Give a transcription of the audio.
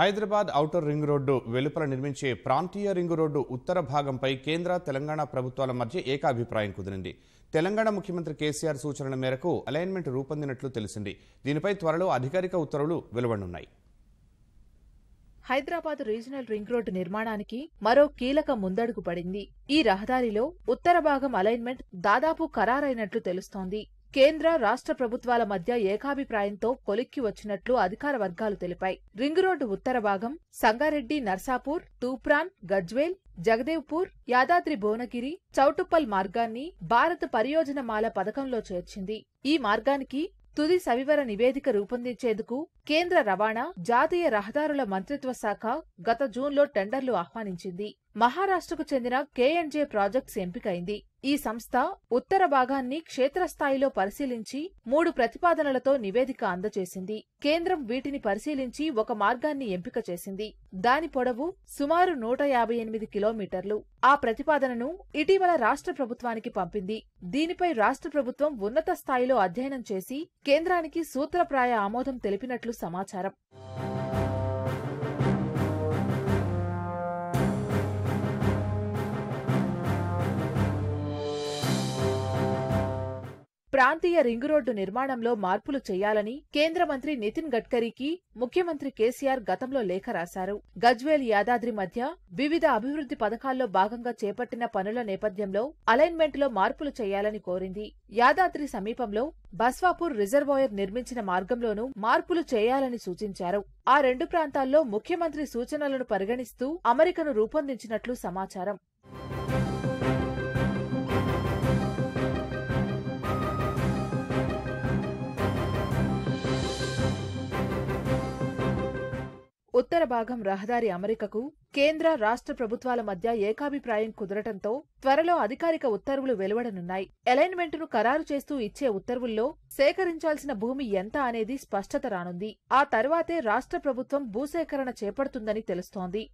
Hyderabad outer ring road వెలుపల నిర్మించే ప్రాంతీయ రింగ్ రోడ్డు ఉత్తర భాగంపై కేంద్ర తెలంగాణ ప్రభుత్వాల మధ్య ఏకాభిప్రాయం కుదిరింది తెలంగాణ ముఖ్యమంత్రి కేసీఆర్ సూచనల మేరకు అలైన్మెంట్ రూపొందినట్లు తెలిసింది దీనిపై త్వరలో అధికారిక ఉత్తర్వులు వెలువడనున్నాయి హైదరాబాద్ రీజనల్ రింగ్ రోడ్డు నిర్మాణానికి మరో కీలక ముందడుగు పడింది ఈ రహదారిలో ఉత్తర భాగం అలైన్మెంట్ దాదాపు ఖరారైనట్లు తెలుస్తోంది కేంద్ర రాష్ట్ర ప్రభుత్వాల మధ్య ఏకాభిప్రాయంతో కొలిక్కి వచ్చినట్లు అధికార వర్గాలు తెలిపాయి రింగ్ రోడ్డు ఉత్తర భాగం సంగారెడ్డి నర్సాపూర్ తూప్రాన్ గజ్వేల్ జగదేవ్పూర్ యాదాద్రి భువనగిరి చౌటుప్పల్ మార్గాన్ని భారత పరియోజనమాల పథకంలో చేర్చింది ఈ మార్గానికి తుది సవివర నివేదిక రూపొందించేందుకు కేంద్ర రవాణా జాతీయ రహదారుల మంత్రిత్వ శాఖ గత జూన్లో టెండర్లు ఆహ్వానించింది మహారాష్ట్రకు చెందిన కేఎన్జే ప్రాజెక్ట్స్ ఎంపికైంది ఈ సంస్థ ఉత్తర భాగాన్ని క్షేత్రస్థాయిలో పరిశీలించి మూడు ప్రతిపాదనలతో నివేదిక అందజేసింది కేంద్రం వీటిని పరిశీలించి ఒక మార్గాన్ని ఎంపిక చేసింది దాని పొడవు సుమారు నూట యాభై ఎనిమిది కిలోమీటర్లు ఆ ప్రతిపాదనను ఇటీవల రాష్ట్ర ప్రభుత్వానికి పంపింది దీనిపై రాష్ట్ర ప్రభుత్వం ఉన్నత స్థాయిలో అధ్యయనం చేసి కేంద్రానికి సూత్రప్రాయ ఆమోదం తెలిపినట్లు సమాచారం ప్రాంతీయ రింగు రోడ్డు నిర్మాణంలో మార్పులు చేయాలని కేంద్ర మంత్రి నితిన్ గడ్కరీకి ముఖ్యమంత్రి కేసీఆర్ గతంలో లేఖ రాశారు గజ్వేల్ యాదాద్రి మధ్య వివిధ అభివృద్ధి పథకాల్లో భాగంగా చేపట్టిన పనుల నేపథ్యంలో అలైన్మెంట్లో మార్పులు చేయాలని కోరింది యాదాద్రి సమీపంలో బస్వాపూర్ రిజర్వాయర్ నిర్మించిన మార్గంలోనూ మార్పులు చేయాలని సూచించారు ఆ రెండు ప్రాంతాల్లో ముఖ్యమంత్రి సూచనలను పరిగణిస్తూ అమెరికను రూపొందించినట్లు సమాచారం ఉత్తర భాగం రహదారి అమరికకు కేంద్ర రాష్ట్ర ప్రభుత్వాల మధ్య ఏకాభిప్రాయం కుదరటంతో త్వరలో అధికారిక ఉత్తర్వులు వెలువడనున్నాయి అలైన్మెంట్ను ఖరారు చేస్తూ ఇచ్చే ఉత్తర్వుల్లో సేకరించాల్సిన భూమి ఎంత అనేది స్పష్టత రానుంది ఆ తర్వాతే రాష్ట్ర ప్రభుత్వం భూసేకరణ చేపడుతుందని తెలుస్తోంది